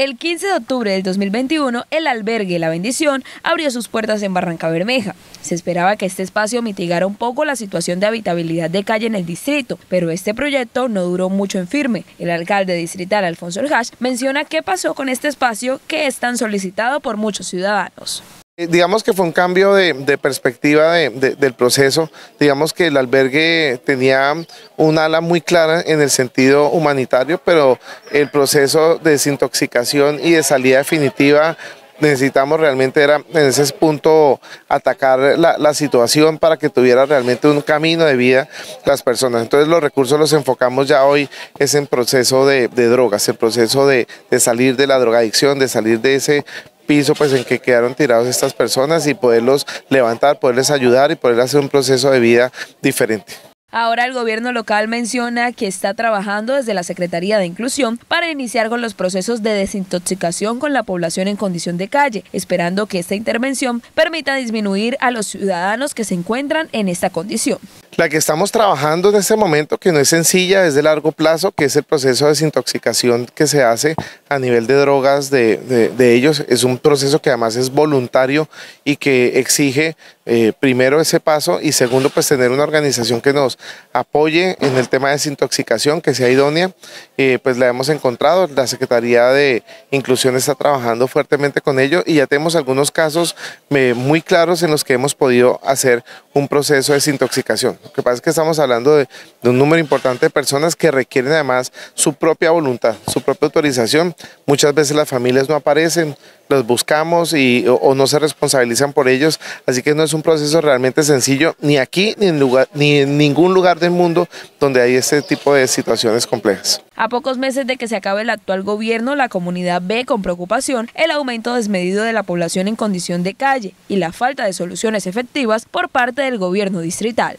El 15 de octubre del 2021, el albergue La Bendición abrió sus puertas en Barranca Bermeja. Se esperaba que este espacio mitigara un poco la situación de habitabilidad de calle en el distrito, pero este proyecto no duró mucho en firme. El alcalde distrital Alfonso El menciona qué pasó con este espacio que es tan solicitado por muchos ciudadanos. Eh, digamos que fue un cambio de, perspectiva del proceso. Digamos que el albergue tenía un ala muy clara en el sentido humanitario, pero el proceso de desintoxicación y de salida definitiva necesitamos realmente era en ese punto atacar la, situación para que tuviera realmente un camino de vida las personas. Entonces los recursos los enfocamos ya hoy es en proceso de, drogas, el proceso de, de, salir de la drogadicción, de salir de ese piso pues en que quedaron tirados estas personas y poderlos levantar, poderles ayudar y poder hacer un proceso de vida diferente. Ahora el gobierno local menciona que está trabajando desde la Secretaría de Inclusión para iniciar con los procesos de desintoxicación con la población en condición de calle, esperando que esta intervención permita disminuir a los ciudadanos que se encuentran en esta condición. La que estamos trabajando en este momento, que no es sencilla, es de largo plazo, que es el proceso de desintoxicación que se hace a nivel de drogas de, ellos. Es un proceso que además es voluntario y que exige eh, primero ese paso y segundo pues tener una organización que nos apoye en el tema de desintoxicación, que sea idónea. Eh, pues la hemos encontrado, la Secretaría de Inclusión está trabajando fuertemente con ello y ya tenemos algunos casos eh, muy claros en los que hemos podido hacer un proceso de desintoxicación. Lo que pasa es que estamos hablando de, un número importante de personas que requieren además su propia voluntad, su propia autorización. Muchas veces las familias no aparecen, los buscamos y, o, no se responsabilizan por ellos. Así que no es un proceso realmente sencillo, ni aquí ni en, ni en ningún lugar del mundo donde hay este tipo de situaciones complejas. A pocos meses de que se acabe el actual gobierno, la comunidad ve con preocupación el aumento desmedido de la población en condición de calle y la falta de soluciones efectivas por parte del gobierno distrital.